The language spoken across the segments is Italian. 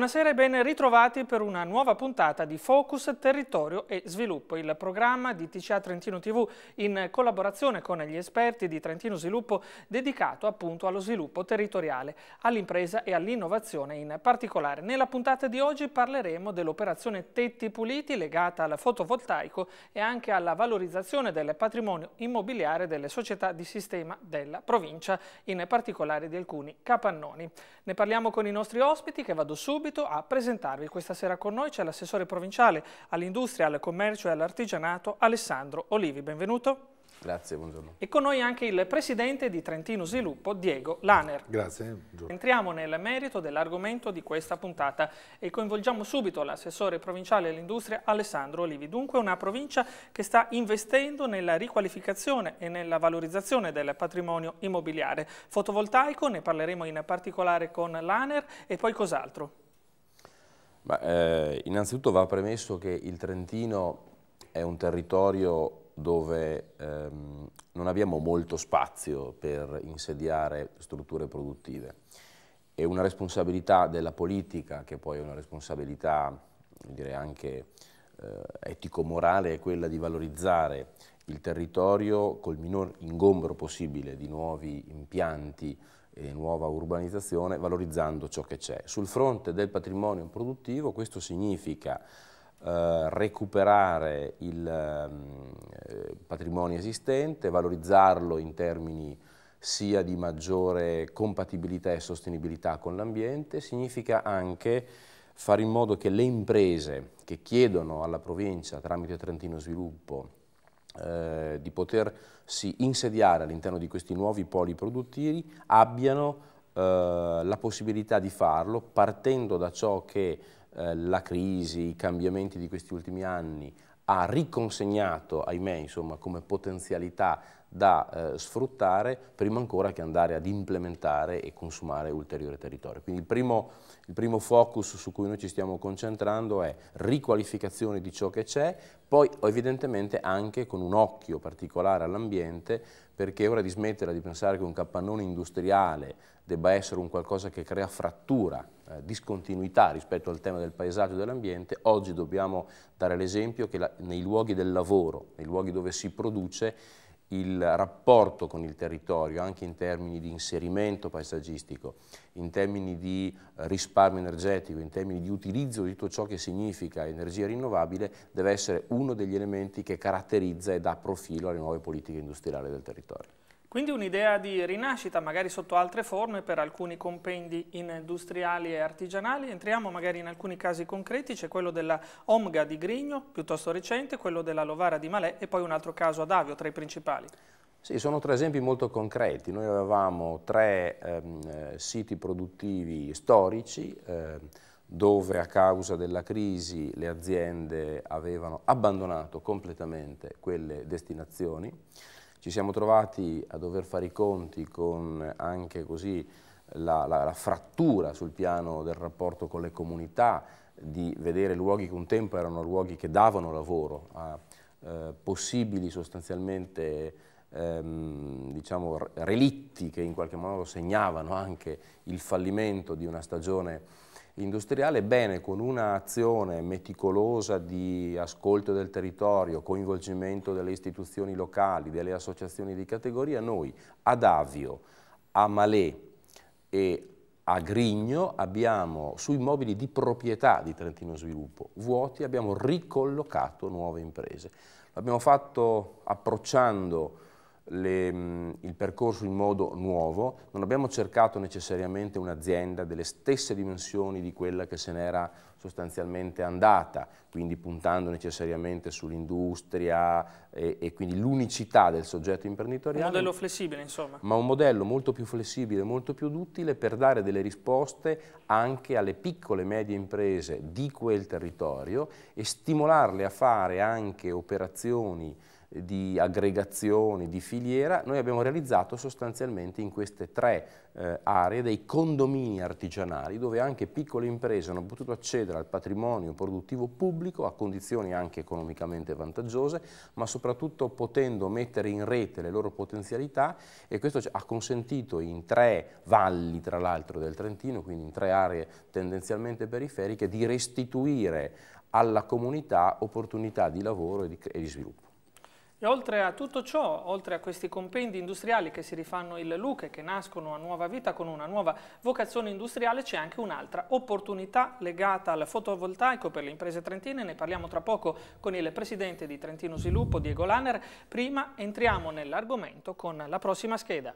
Buonasera e ben ritrovati per una nuova puntata di Focus Territorio e Sviluppo, il programma di TCA Trentino TV in collaborazione con gli esperti di Trentino Sviluppo dedicato appunto allo sviluppo territoriale, all'impresa e all'innovazione in particolare. Nella puntata di oggi parleremo dell'operazione Tetti Puliti legata al fotovoltaico e anche alla valorizzazione del patrimonio immobiliare delle società di sistema della provincia, in particolare di alcuni capannoni. Ne parliamo con i nostri ospiti che vado subito subito a presentarvi. Questa sera con noi c'è l'assessore provinciale all'industria, al commercio e all'artigianato Alessandro Olivi. Benvenuto. Grazie, buongiorno. E con noi anche il presidente di Trentino Sviluppo, Diego Laner. Grazie, buongiorno. Entriamo nel merito dell'argomento di questa puntata e coinvolgiamo subito l'assessore provinciale all'industria Alessandro Olivi. Dunque una provincia che sta investendo nella riqualificazione e nella valorizzazione del patrimonio immobiliare. Fotovoltaico, ne parleremo in particolare con Laner e poi cos'altro? Ma, eh, innanzitutto va premesso che il Trentino è un territorio dove ehm, non abbiamo molto spazio per insediare strutture produttive. È una responsabilità della politica, che poi è una responsabilità direi anche eh, etico-morale, è quella di valorizzare il territorio col minor ingombro possibile di nuovi impianti e nuova urbanizzazione valorizzando ciò che c'è. Sul fronte del patrimonio produttivo questo significa eh, recuperare il eh, patrimonio esistente, valorizzarlo in termini sia di maggiore compatibilità e sostenibilità con l'ambiente, significa anche fare in modo che le imprese che chiedono alla provincia tramite Trentino Sviluppo eh, di potersi insediare all'interno di questi nuovi poli produttivi abbiano eh, la possibilità di farlo partendo da ciò che eh, la crisi, i cambiamenti di questi ultimi anni ha riconsegnato, ahimè, insomma, come potenzialità da eh, sfruttare prima ancora che andare ad implementare e consumare ulteriore territorio. Quindi il primo, il primo focus su cui noi ci stiamo concentrando è riqualificazione di ciò che c'è, poi evidentemente anche con un occhio particolare all'ambiente perché è ora di smettere di pensare che un capannone industriale debba essere un qualcosa che crea frattura, eh, discontinuità rispetto al tema del paesaggio e dell'ambiente, oggi dobbiamo dare l'esempio che la, nei luoghi del lavoro, nei luoghi dove si produce, il rapporto con il territorio, anche in termini di inserimento paesaggistico, in termini di eh, risparmio energetico, in termini di utilizzo di tutto ciò che significa energia rinnovabile, deve essere uno degli elementi che caratterizza e dà profilo alle nuove politiche industriali del territorio. Quindi un'idea di rinascita, magari sotto altre forme, per alcuni compendi industriali e artigianali. Entriamo magari in alcuni casi concreti, c'è quello della Omga di Grigno, piuttosto recente, quello della Lovara di Malè e poi un altro caso ad Avio, tra i principali. Sì, sono tre esempi molto concreti. Noi avevamo tre ehm, eh, siti produttivi storici, ehm, dove a causa della crisi le aziende avevano abbandonato completamente quelle destinazioni ci siamo trovati a dover fare i conti con anche così la, la, la frattura sul piano del rapporto con le comunità, di vedere luoghi che un tempo erano luoghi che davano lavoro a eh, possibili sostanzialmente ehm, diciamo, relitti che in qualche modo segnavano anche il fallimento di una stagione industriale, bene con un'azione meticolosa di ascolto del territorio, coinvolgimento delle istituzioni locali, delle associazioni di categoria, noi ad Avio, a Malè e a Grigno abbiamo sui mobili di proprietà di Trentino Sviluppo vuoti abbiamo ricollocato nuove imprese. L'abbiamo fatto approcciando le, il percorso in modo nuovo, non abbiamo cercato necessariamente un'azienda delle stesse dimensioni di quella che se n'era sostanzialmente andata, quindi puntando necessariamente sull'industria e, e, quindi l'unicità del soggetto imprenditoriale. Un modello flessibile insomma. Ma un modello molto più flessibile, molto più duttile per dare delle risposte anche alle piccole e medie imprese di quel territorio e stimolarle a fare anche operazioni di aggregazioni, di filiera, noi abbiamo realizzato sostanzialmente in queste tre eh, aree dei condomini artigianali dove anche piccole imprese hanno potuto accedere al patrimonio produttivo pubblico a condizioni anche economicamente vantaggiose, ma soprattutto potendo mettere in rete le loro potenzialità e questo ha consentito in tre valli tra l'altro del Trentino, quindi in tre aree tendenzialmente periferiche, di restituire alla comunità opportunità di lavoro e di, e di sviluppo. E oltre a tutto ciò, oltre a questi compendi industriali che si rifanno il Luca e che nascono a nuova vita con una nuova vocazione industriale, c'è anche un'altra opportunità legata al fotovoltaico per le imprese trentine. Ne parliamo tra poco con il presidente di Trentino Sviluppo, Diego Lanner. Prima entriamo nell'argomento con la prossima scheda.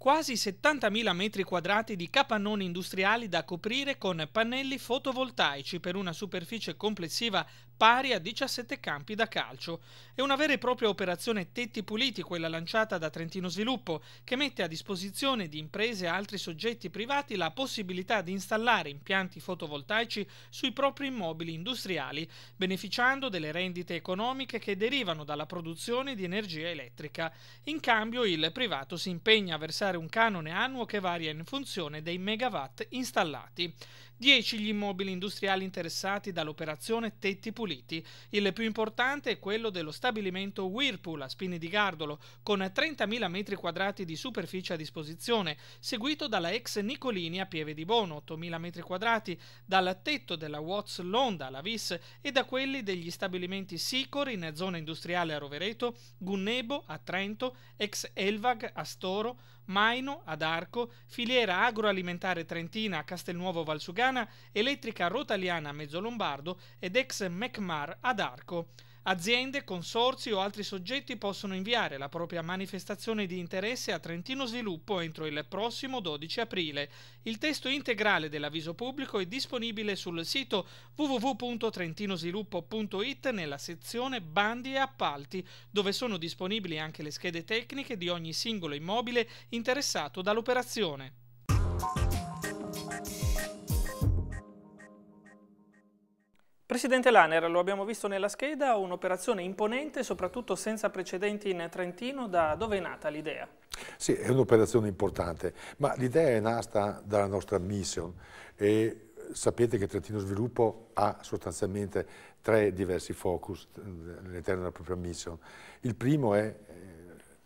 quasi 70.000 metri quadrati di capannoni industriali da coprire con pannelli fotovoltaici per una superficie complessiva pari a 17 campi da calcio. È una vera e propria operazione tetti puliti quella lanciata da Trentino Sviluppo, che mette a disposizione di imprese e altri soggetti privati la possibilità di installare impianti fotovoltaici sui propri immobili industriali, beneficiando delle rendite economiche che derivano dalla produzione di energia elettrica. In cambio il privato si impegna a versare un canone annuo che varia in funzione dei megawatt installati. 10 gli immobili industriali interessati dall'operazione Tetti Puliti. Il più importante è quello dello stabilimento Whirlpool a Spini di Gardolo, con 30.000 m2 di superficie a disposizione, seguito dalla ex Nicolini a Pieve di Bono, 8.000 m2, dal tetto della Watts Londa alla Vis e da quelli degli stabilimenti Sicor in zona industriale a Rovereto, Gunnebo a Trento, ex Elvag a Storo, Maino ad Arco, filiera agroalimentare trentina a Castelnuovo Valsugano, Toscana, Elettrica Rotaliana a Mezzolombardo ed ex MECMAR ad Arco. Aziende, consorzi o altri soggetti possono inviare la propria manifestazione di interesse a Trentino Sviluppo entro il prossimo 12 aprile. Il testo integrale dell'avviso pubblico è disponibile sul sito www.trentinosviluppo.it nella sezione Bandi e appalti, dove sono disponibili anche le schede tecniche di ogni singolo immobile interessato dall'operazione. Presidente Laner, lo abbiamo visto nella scheda, un'operazione imponente, soprattutto senza precedenti in Trentino, da dove è nata l'idea? Sì, è un'operazione importante, ma l'idea è nata dalla nostra mission e sapete che Trentino Sviluppo ha sostanzialmente tre diversi focus all'interno della propria mission. Il primo è eh,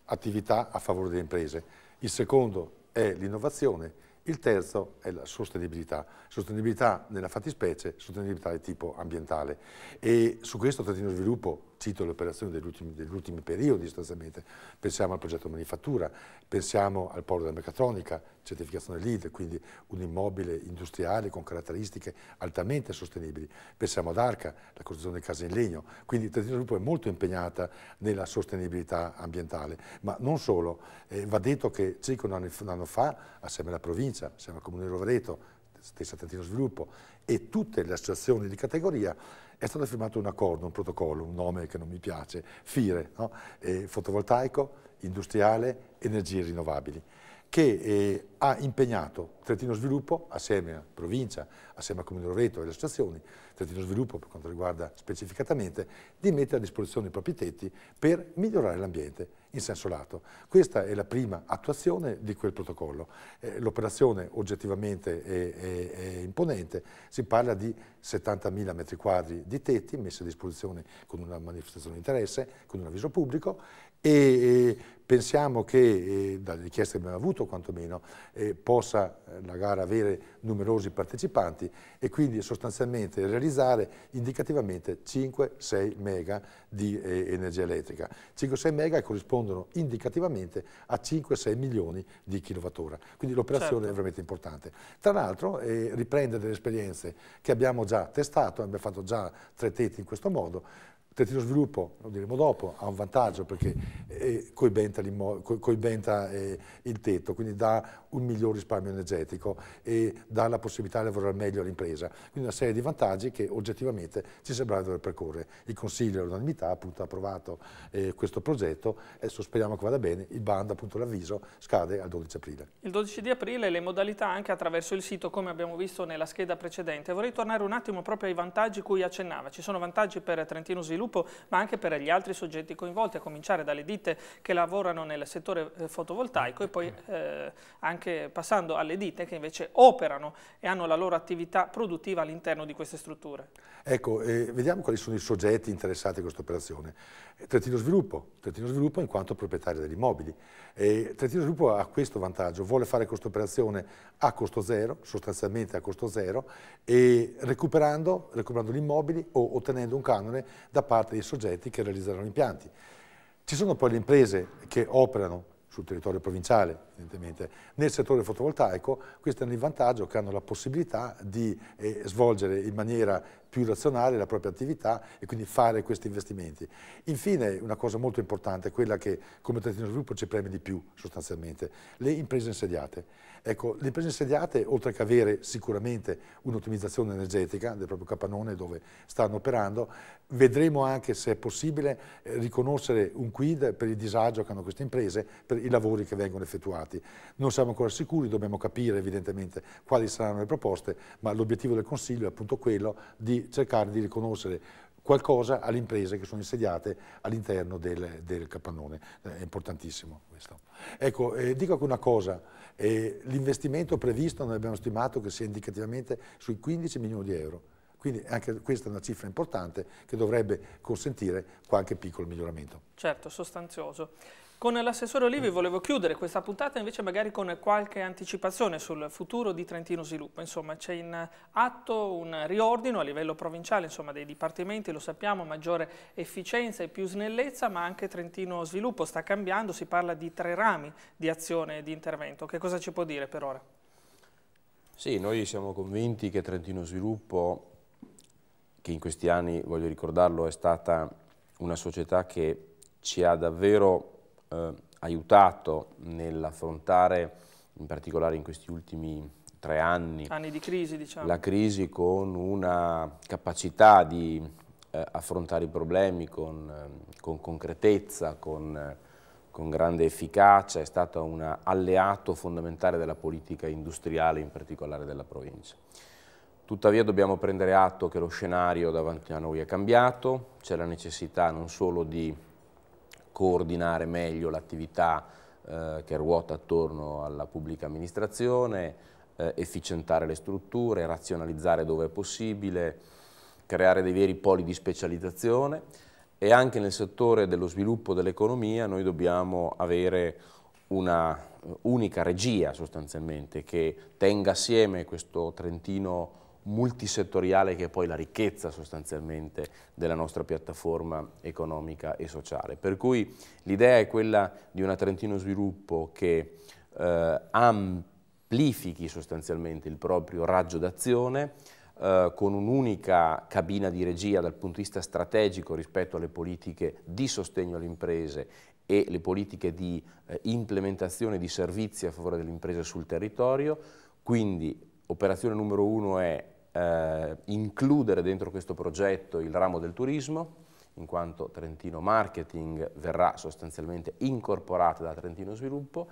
attività a favore delle imprese, il secondo è l'innovazione, il terzo è la sostenibilità, sostenibilità nella fattispecie, sostenibilità di tipo ambientale e su questo Trattino Sviluppo cito le operazioni degli ultimi, degli ultimi periodi sostanzialmente, pensiamo al progetto manifattura, pensiamo al polo della meccatronica, certificazione LEED, quindi un immobile industriale con caratteristiche altamente sostenibili, pensiamo ad Arca, la costruzione di case in legno, quindi Trentino Sviluppo è molto impegnata nella sostenibilità ambientale, ma non solo, eh, va detto che circa un anno, un anno fa, assieme alla provincia, assieme al Comune di Rovereto, stessa Trentino Sviluppo e tutte le associazioni di categoria, è stato firmato un accordo, un protocollo, un nome che non mi piace, FIRE, no? eh, fotovoltaico, industriale, energie rinnovabili, che eh, ha impegnato Trentino Sviluppo, assieme a Provincia, assieme a Comune Loreto e le associazioni, Trentino Sviluppo per quanto riguarda specificatamente, di mettere a disposizione i propri tetti per migliorare l'ambiente in senso lato. Questa è la prima attuazione di quel protocollo. Eh, L'operazione oggettivamente è, è, è, imponente, si parla di 70.000 metri quadri di tetti messi a disposizione con una manifestazione di interesse, con un avviso pubblico e, e pensiamo che, eh, dalle richieste che abbiamo avuto quantomeno, eh, possa la gara avere numerosi partecipanti e quindi sostanzialmente realizzare indicativamente 5-6 mega di eh, energia elettrica. 5-6 mega corrispondono indicativamente a 5-6 milioni di kilowattora, quindi l'operazione certo. è veramente importante. Tra l'altro eh, riprende delle esperienze che abbiamo già testato, abbiamo fatto già tre tetti in questo modo, Tettino Sviluppo, lo diremo dopo, ha un vantaggio perché eh, coibenta, coibenta eh, il tetto, quindi dà un miglior risparmio energetico e dà la possibilità di lavorare meglio all'impresa. Quindi una serie di vantaggi che oggettivamente ci sembrava dover percorrere. Il Consiglio all'unanimità appunto, ha approvato eh, questo progetto, adesso speriamo che vada bene, il bando, appunto l'avviso, scade al 12 aprile. Il 12 di aprile le modalità anche attraverso il sito, come abbiamo visto nella scheda precedente. Vorrei tornare un attimo proprio ai vantaggi cui accennava. Ci sono vantaggi per Trentino Sviluppo sviluppo, ma anche per gli altri soggetti coinvolti, a cominciare dalle ditte che lavorano nel settore eh, fotovoltaico e poi mm. eh, anche passando alle ditte che invece operano e hanno la loro attività produttiva all'interno di queste strutture. Ecco, eh, vediamo quali sono i soggetti interessati a questa operazione. Eh, Trentino Sviluppo, Trentino Sviluppo in quanto proprietario degli immobili. Eh, Trentino Sviluppo ha questo vantaggio, vuole fare questa operazione a costo zero, sostanzialmente a costo zero, e recuperando, recuperando gli immobili o ottenendo un canone da parte dei soggetti che realizzeranno impianti. Ci sono poi le imprese che operano sul territorio provinciale, evidentemente. Nel settore fotovoltaico questo è il vantaggio che hanno la possibilità di eh, svolgere in maniera più razionale la propria attività e quindi fare questi investimenti. Infine, una cosa molto importante, quella che come tentativo sviluppo ci preme di più sostanzialmente, le imprese insediate. Ecco, le imprese insediate, oltre che avere sicuramente un'ottimizzazione energetica del proprio capannone dove stanno operando, vedremo anche se è possibile eh, riconoscere un quid per il disagio che hanno queste imprese, per i lavori che vengono effettuati. Non siamo ancora sicuri, dobbiamo capire evidentemente quali saranno le proposte, ma l'obiettivo del Consiglio è appunto quello di cercare di riconoscere qualcosa alle imprese che sono insediate all'interno del, del, capannone, eh, è importantissimo questo. Ecco, eh, dico anche una cosa, eh, l'investimento previsto noi abbiamo stimato che sia indicativamente sui 15 milioni di euro, quindi anche questa è una cifra importante che dovrebbe consentire qualche piccolo miglioramento. Certo, sostanzioso. Con l'assessore Olivi mm. volevo chiudere questa puntata invece magari con qualche anticipazione sul futuro di Trentino Sviluppo. Insomma c'è in atto un riordino a livello provinciale insomma, dei dipartimenti, lo sappiamo, maggiore efficienza e più snellezza, ma anche Trentino Sviluppo sta cambiando, si parla di tre rami di azione e di intervento. Che cosa ci può dire per ora? Sì, noi siamo convinti che Trentino Sviluppo, che in questi anni, voglio ricordarlo, è stata una società che ci ha davvero eh, aiutato nell'affrontare, in particolare in questi ultimi tre anni, anni di crisi, diciamo. la crisi con una capacità di eh, affrontare i problemi con, eh, con concretezza, con, eh, con grande efficacia, è stato un alleato fondamentale della politica industriale, in particolare della provincia. Tuttavia dobbiamo prendere atto che lo scenario davanti a noi è cambiato, c'è la necessità non solo di coordinare meglio l'attività eh, che ruota attorno alla pubblica amministrazione, eh, efficientare le strutture, razionalizzare dove è possibile, creare dei veri poli di specializzazione e anche nel settore dello sviluppo dell'economia noi dobbiamo avere una eh, unica regia sostanzialmente che tenga assieme questo Trentino multisettoriale che è poi la ricchezza sostanzialmente della nostra piattaforma economica e sociale. Per cui l'idea è quella di una Trentino Sviluppo che eh, amplifichi sostanzialmente il proprio raggio d'azione eh, con un'unica cabina di regia dal punto di vista strategico rispetto alle politiche di sostegno alle imprese e le politiche di eh, implementazione di servizi a favore delle imprese sul territorio, quindi operazione numero uno è eh, includere dentro questo progetto il ramo del turismo, in quanto Trentino Marketing verrà sostanzialmente incorporata da Trentino Sviluppo,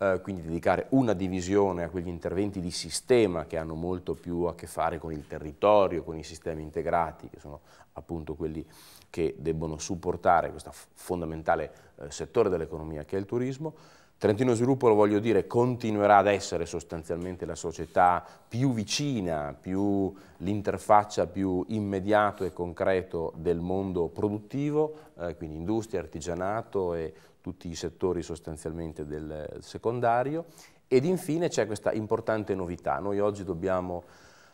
eh, quindi dedicare una divisione a quegli interventi di sistema che hanno molto più a che fare con il territorio, con i sistemi integrati, che sono appunto quelli che debbono supportare questo fondamentale eh, settore dell'economia che è il turismo, Trentino Sviluppo, lo voglio dire, continuerà ad essere sostanzialmente la società più vicina, più l'interfaccia più immediato e concreto del mondo produttivo, eh, quindi industria, artigianato e tutti i settori sostanzialmente del secondario. Ed infine c'è questa importante novità. Noi oggi dobbiamo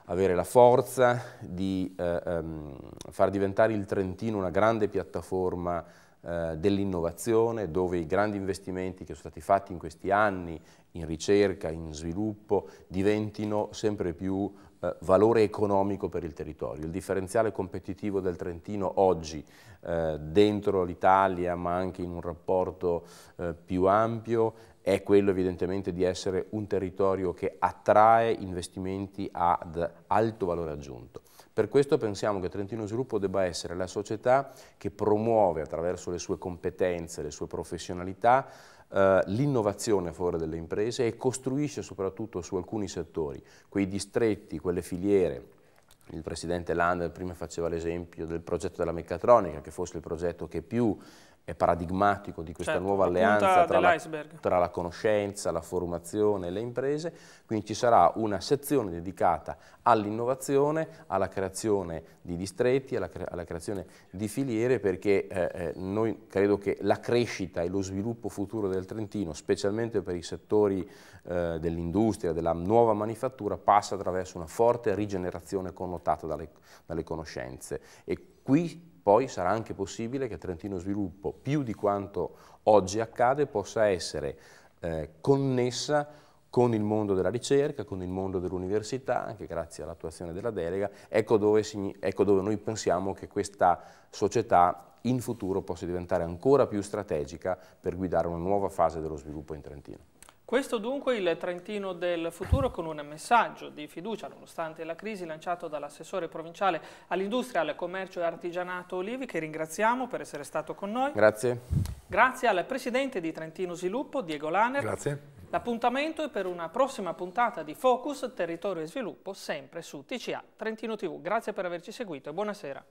avere la forza di eh, um, far diventare il Trentino una grande piattaforma eh, dell'innovazione, dove i grandi investimenti che sono stati fatti in questi anni in ricerca, in sviluppo, diventino sempre più eh, valore economico per il territorio. Il differenziale competitivo del Trentino oggi eh, dentro l'Italia, ma anche in un rapporto eh, più ampio, è quello evidentemente di essere un territorio che attrae investimenti ad alto valore aggiunto. Per questo pensiamo che Trentino Sviluppo debba essere la società che promuove attraverso le sue competenze, le sue professionalità, eh, l'innovazione a favore delle imprese e costruisce soprattutto su alcuni settori, quei distretti, quelle filiere, il presidente Lander prima faceva l'esempio del progetto della meccatronica, che fosse il progetto che più è paradigmatico di questa certo, nuova alleanza tra la, tra la, conoscenza, la formazione e le imprese, quindi ci sarà una sezione dedicata all'innovazione, alla creazione di distretti, alla, cre alla creazione di filiere, perché eh, eh, noi credo che la crescita e lo sviluppo futuro del Trentino, specialmente per i settori eh, dell'industria, della nuova manifattura, passa attraverso una forte rigenerazione connotata dalle, dalle conoscenze e qui poi sarà anche possibile che Trentino Sviluppo, più di quanto oggi accade, possa essere eh, connessa con il mondo della ricerca, con il mondo dell'università, anche grazie all'attuazione della delega, ecco dove, ecco dove, noi pensiamo che questa società in futuro possa diventare ancora più strategica per guidare una nuova fase dello sviluppo in Trentino. Questo dunque il Trentino del futuro con un messaggio di fiducia nonostante la crisi lanciato dall'assessore provinciale all'industria, al commercio e artigianato Olivi che ringraziamo per essere stato con noi. Grazie. Grazie al presidente di Trentino Sviluppo Diego Laner. Grazie. L'appuntamento è per una prossima puntata di Focus Territorio e Sviluppo sempre su TCA Trentino TV. Grazie per averci seguito e buonasera.